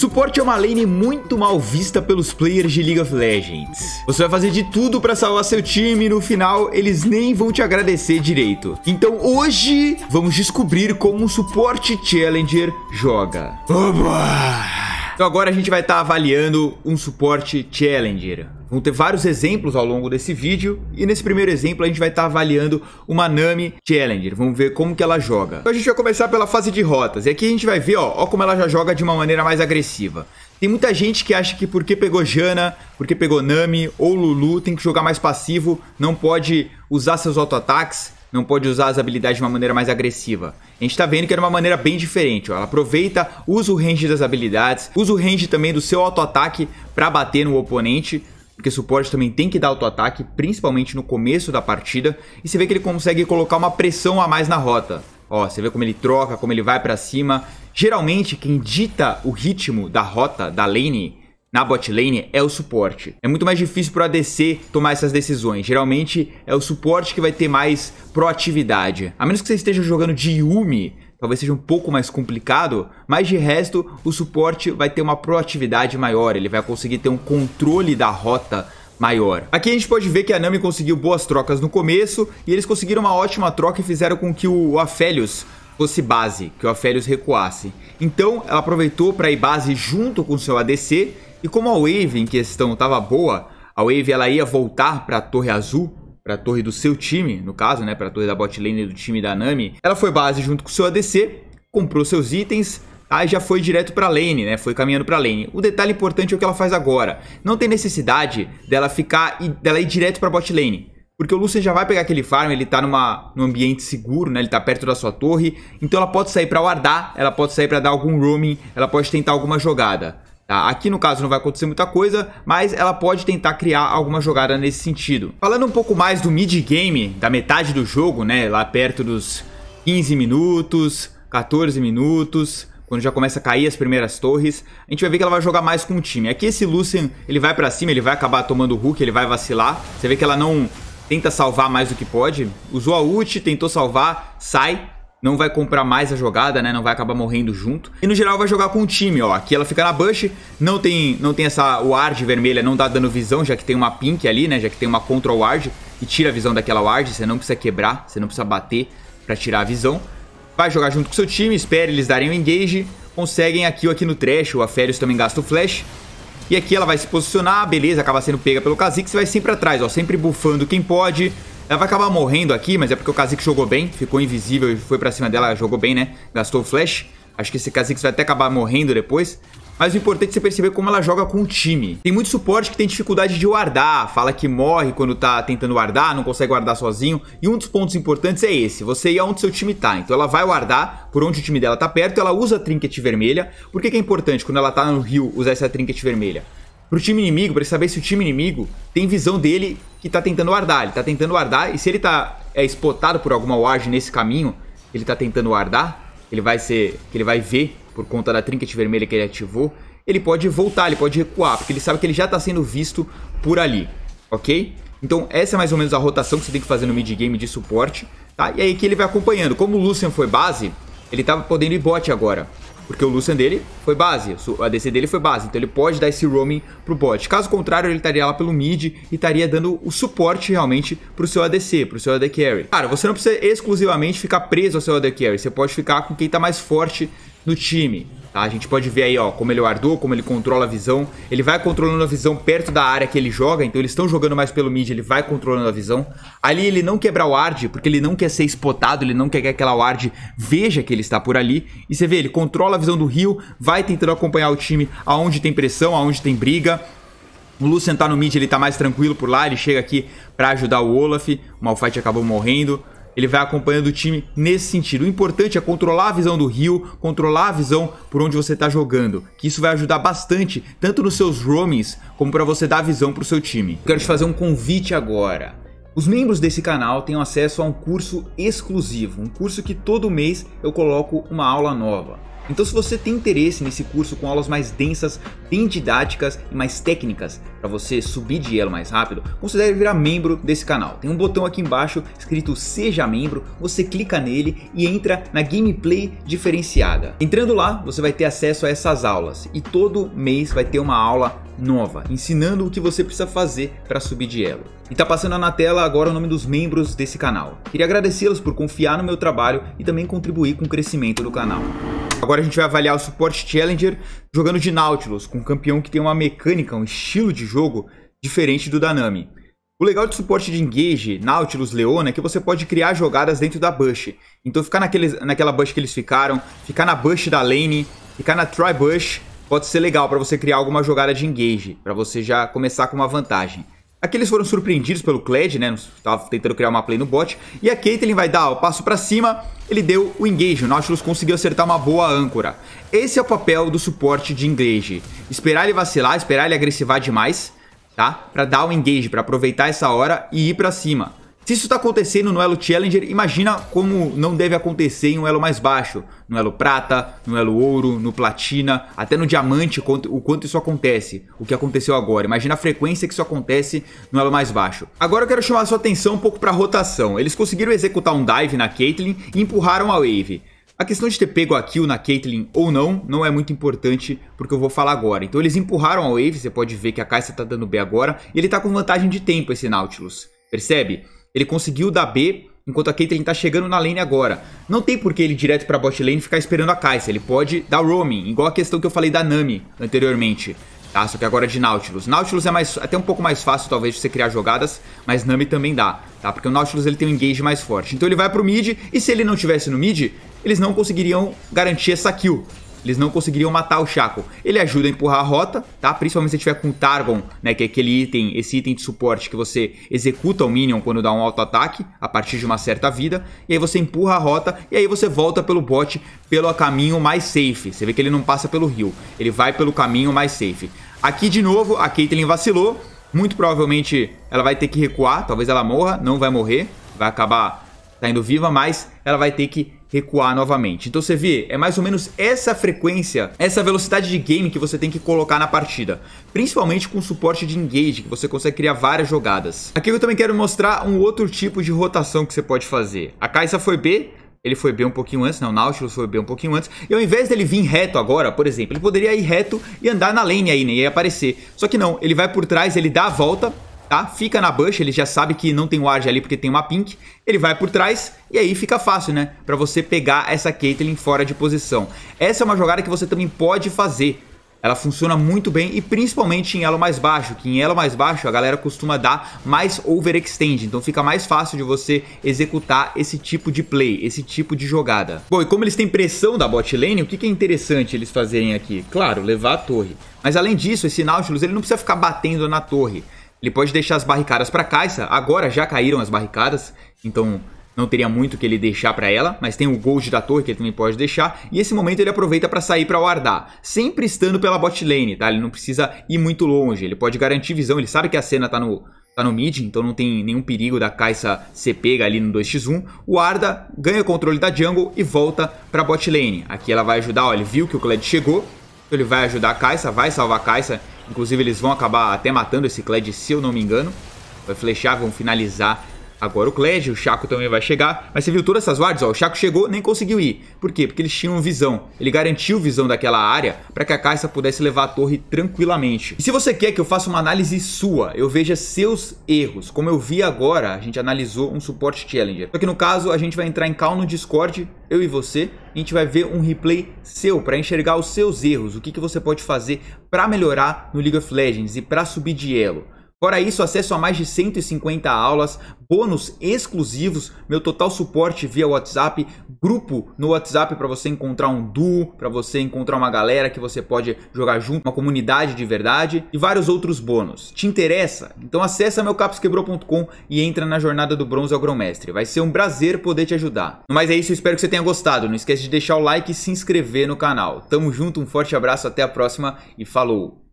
Suporte é uma lane muito mal vista pelos players de League of Legends. Você vai fazer de tudo para salvar seu time e no final eles nem vão te agradecer direito. Então hoje vamos descobrir como um suporte challenger joga. Oba! Então agora a gente vai estar tá avaliando um suporte Challenger. Vão ter vários exemplos ao longo desse vídeo e nesse primeiro exemplo a gente vai estar tá avaliando uma Nami Challenger. Vamos ver como que ela joga. Então a gente vai começar pela fase de rotas e aqui a gente vai ver, ó, ó como ela já joga de uma maneira mais agressiva. Tem muita gente que acha que porque pegou Jana, porque pegou Nami ou Lulu, tem que jogar mais passivo, não pode usar seus auto-ataques não pode usar as habilidades de uma maneira mais agressiva. A gente tá vendo que é era uma maneira bem diferente, ó. Ela aproveita, usa o range das habilidades, usa o range também do seu auto-ataque para bater no oponente, porque suporte também tem que dar auto-ataque, principalmente no começo da partida, e você vê que ele consegue colocar uma pressão a mais na rota. Ó, você vê como ele troca, como ele vai para cima. Geralmente, quem dita o ritmo da rota, da lane, na botlane é o suporte. É muito mais difícil pro ADC tomar essas decisões. Geralmente é o suporte que vai ter mais proatividade. A menos que você esteja jogando de Yumi, talvez seja um pouco mais complicado, mas de resto o suporte vai ter uma proatividade maior, ele vai conseguir ter um controle da rota maior. Aqui a gente pode ver que a Nami conseguiu boas trocas no começo e eles conseguiram uma ótima troca e fizeram com que o Aphelios fosse base, que o Aphelios recuasse. Então ela aproveitou para ir base junto com seu ADC e como a Wave em questão estava boa, a Wave ela ia voltar para a Torre Azul, para a torre do seu time, no caso, né, para a torre da botlane do time da Nami. Ela foi base junto com o seu ADC, comprou seus itens, Aí já foi direto para lane, né? Foi caminhando para lane. O detalhe importante é o que ela faz agora. Não tem necessidade dela ficar e dela ir direto para bot lane, porque o Lucian já vai pegar aquele farm, ele tá numa num ambiente seguro, né? Ele tá perto da sua torre, então ela pode sair para guardar, ela pode sair para dar algum roaming, ela pode tentar alguma jogada. Tá? Aqui no caso não vai acontecer muita coisa, mas ela pode tentar criar alguma jogada nesse sentido. Falando um pouco mais do mid game, da metade do jogo, né, lá perto dos 15 minutos, 14 minutos, quando já começa a cair as primeiras torres, a gente vai ver que ela vai jogar mais com o time. Aqui esse Lucian, ele vai para cima, ele vai acabar tomando o Hulk, ele vai vacilar. Você vê que ela não tenta salvar mais do que pode. Usou a ult, tentou salvar, sai, não vai comprar mais a jogada, né? Não vai acabar morrendo junto. E no geral vai jogar com o time, ó. Aqui ela fica na bush, não tem, não tem essa ward vermelha, não dá dando visão, já que tem uma pink ali, né? Já que tem uma control ward e tira a visão daquela ward. Você não precisa quebrar, você não precisa bater pra tirar a visão. Vai jogar junto com o seu time, espere eles darem o engage. Conseguem aqui ou aqui no trash, o Aférios também gasta o flash. E aqui ela vai se posicionar, beleza, acaba sendo pega pelo Kha'Zix, vai sempre atrás, ó, sempre bufando quem pode, ela vai acabar morrendo aqui, mas é porque o Kha'Zix jogou bem, ficou invisível e foi pra cima dela, jogou bem, né? Gastou o flash. Acho que esse Kha'Zix vai até acabar morrendo depois. Mas o importante é você perceber como ela joga com o time. Tem muito suporte que tem dificuldade de guardar, fala que morre quando tá tentando guardar, não consegue guardar sozinho. E um dos pontos importantes é esse, você ir aonde seu time tá. Então ela vai guardar por onde o time dela tá perto, ela usa a trinket vermelha. Por que, que é importante quando ela tá no rio usar essa trinket vermelha? pro time inimigo, para saber se o time inimigo tem visão dele que tá tentando guardar. Ele tá tentando guardar e se ele tá é, espotado por alguma ward nesse caminho, ele tá tentando guardar, ele vai ser, que ele vai ver por conta da trinket vermelha que ele ativou, ele pode voltar, ele pode recuar, porque ele sabe que ele já tá sendo visto por ali, ok? Então essa é mais ou menos a rotação que você tem que fazer no mid game de suporte, tá? E aí que ele vai acompanhando. Como o Lucian foi base, ele tava tá podendo ir bot agora. Porque o Lucian dele foi base, a DC dele foi base, então ele pode dar esse roaming pro bot. Caso contrário, ele estaria lá pelo mid e estaria dando o suporte realmente pro seu ADC, pro seu AD Carry. Cara, você não precisa exclusivamente ficar preso ao seu AD Carry, você pode ficar com quem tá mais forte no time. Tá? A gente pode ver aí, ó, como ele guardou, é como ele controla a visão. Ele vai controlando a visão perto da área que ele joga, então eles estão jogando mais pelo mid, ele vai controlando a visão. Ali ele não quebra o ward, porque ele não quer ser spotado, ele não quer que aquela ward veja que ele está por ali. E você vê, ele controla a visão do rio, vai tentando acompanhar o time aonde tem pressão, aonde tem briga. O Lucian tá no mid, ele tá mais tranquilo por lá, ele chega aqui pra ajudar o Olaf. O Malphite acabou morrendo ele vai acompanhando o time nesse sentido. O importante é controlar a visão do rio, controlar a visão por onde você está jogando, que isso vai ajudar bastante, tanto nos seus roamings, como para você dar visão para o seu time. quero te fazer um convite agora. Os membros desse canal têm acesso a um curso exclusivo, um curso que todo mês eu coloco uma aula nova. Então se você tem interesse nesse curso com aulas mais densas, bem didáticas e mais técnicas para você subir de elo mais rápido, considere virar membro desse canal. Tem um botão aqui embaixo escrito seja membro, você clica nele e entra na gameplay diferenciada. Entrando lá, você vai ter acesso a essas aulas e todo mês vai ter uma aula nova, ensinando o que você precisa fazer para subir de elo. E tá passando na tela agora o nome dos membros desse canal. Queria agradecê-los por confiar no meu trabalho e também contribuir com o crescimento do canal. Agora a gente vai avaliar o suporte Challenger jogando de Nautilus, com um campeão que tem uma mecânica, um estilo de jogo diferente do da Nami. O legal de suporte de Engage, Nautilus, Leona é que você pode criar jogadas dentro da Bush. Então ficar naqueles, naquela Bush que eles ficaram, ficar na Bush da lane, ficar na Try Bush, pode ser legal para você criar alguma jogada de Engage, para você já começar com uma vantagem. Aqui eles foram surpreendidos pelo Kled, né? Tava tentando criar uma play no bot. E a Caitlyn vai dar o passo pra cima. Ele deu o engage. O Nautilus conseguiu acertar uma boa âncora. Esse é o papel do suporte de engage. Esperar ele vacilar, esperar ele agressivar demais, tá? Pra dar o engage, pra aproveitar essa hora e ir pra cima. Se isso está acontecendo no elo Challenger, imagina como não deve acontecer em um elo mais baixo. No elo prata, no elo ouro, no platina, até no diamante, o quanto isso acontece. O que aconteceu agora. Imagina a frequência que isso acontece no elo mais baixo. Agora eu quero chamar a sua atenção um pouco para a rotação. Eles conseguiram executar um dive na Caitlyn e empurraram a wave. A questão de ter pego a kill na Caitlyn ou não, não é muito importante porque eu vou falar agora. Então eles empurraram a wave, você pode ver que a Kai'Sa tá dando B agora, e ele tá com vantagem de tempo esse Nautilus, percebe? Ele conseguiu dar B, enquanto a Caitlyn tá chegando na lane agora. Não tem por que ele ir direto pra bot lane e ficar esperando a Kai'Sa. Ele pode dar roaming, igual a questão que eu falei da Nami anteriormente. Tá, só que agora de Nautilus. Nautilus é mais, até um pouco mais fácil, talvez, de você criar jogadas, mas Nami também dá, tá? Porque o Nautilus ele tem um engage mais forte. Então ele vai pro mid, e se ele não tivesse no mid, eles não conseguiriam garantir essa kill, eles não conseguiriam matar o Shaco. Ele ajuda a empurrar a rota, tá? Principalmente se tiver com o Targon, né? Que é aquele item, esse item de suporte que você executa o Minion quando dá um auto-ataque a partir de uma certa vida. E aí você empurra a rota e aí você volta pelo bot pelo caminho mais safe. Você vê que ele não passa pelo rio, ele vai pelo caminho mais safe. Aqui de novo, a Caitlyn vacilou. Muito provavelmente ela vai ter que recuar, talvez ela morra, não vai morrer, vai acabar saindo indo viva, mas ela vai ter que recuar novamente. Então você vê, é mais ou menos essa frequência, essa velocidade de game que você tem que colocar na partida. Principalmente com suporte de engage, que você consegue criar várias jogadas. Aqui eu também quero mostrar um outro tipo de rotação que você pode fazer. A Caixa foi B, ele foi B um pouquinho antes, né? o Nautilus foi B um pouquinho antes. E ao invés dele vir reto agora, por exemplo, ele poderia ir reto e andar na lane aí, né? E aparecer. Só que não, ele vai por trás, ele dá a volta tá? Fica na bush, ele já sabe que não tem ward ali porque tem uma pink. Ele vai por trás e aí fica fácil, né? Pra você pegar essa Caitlyn fora de posição. Essa é uma jogada que você também pode fazer. Ela funciona muito bem e principalmente em elo mais baixo, que em elo mais baixo a galera costuma dar mais overextend, então fica mais fácil de você executar esse tipo de play, esse tipo de jogada. Bom, e como eles têm pressão da bot lane, o que, que é interessante eles fazerem aqui? Claro, levar a torre. Mas além disso, esse Nautilus ele não precisa ficar batendo na torre. Ele pode deixar as barricadas para Kaisa. Agora já caíram as barricadas, então não teria muito que ele deixar para ela, mas tem o Gold da torre que ele também pode deixar, e esse momento ele aproveita para sair para guardar, sempre estando pela bot lane, tá? Ele não precisa ir muito longe, ele pode garantir visão, ele sabe que a cena tá no tá no mid, então não tem nenhum perigo da Kaisa ser pega ali no 2x1. O Arda ganha o controle da jungle e volta para bot lane. Aqui ela vai ajudar, ó, ele viu que o Kled chegou, então ele vai ajudar a Kaisa, vai salvar a Kaisa Inclusive, eles vão acabar até matando esse Kled, se eu não me engano. Vai flechar, vão finalizar Agora o Kled, o Chaco também vai chegar. Mas você viu todas essas wards? Ó, o Chaco chegou, nem conseguiu ir. Por quê? Porque eles tinham visão. Ele garantiu visão daquela área para que a Caixa pudesse levar a torre tranquilamente. E se você quer que eu faça uma análise sua, eu veja seus erros. Como eu vi agora, a gente analisou um suporte Challenger. Só que no caso, a gente vai entrar em cal no Discord, eu e você, a gente vai ver um replay seu para enxergar os seus erros, o que, que você pode fazer para melhorar no League of Legends e para subir de elo. Fora isso, acesso a mais de 150 aulas, bônus exclusivos, meu total suporte via WhatsApp, grupo no WhatsApp para você encontrar um duo, para você encontrar uma galera que você pode jogar junto, uma comunidade de verdade e vários outros bônus. Te interessa? Então acessa meu capsquebrou.com e entra na jornada do bronze ao grão-mestre. Vai ser um prazer poder te ajudar. Mas é isso, espero que você tenha gostado. Não esquece de deixar o like e se inscrever no canal. Tamo junto, um forte abraço, até a próxima e falou!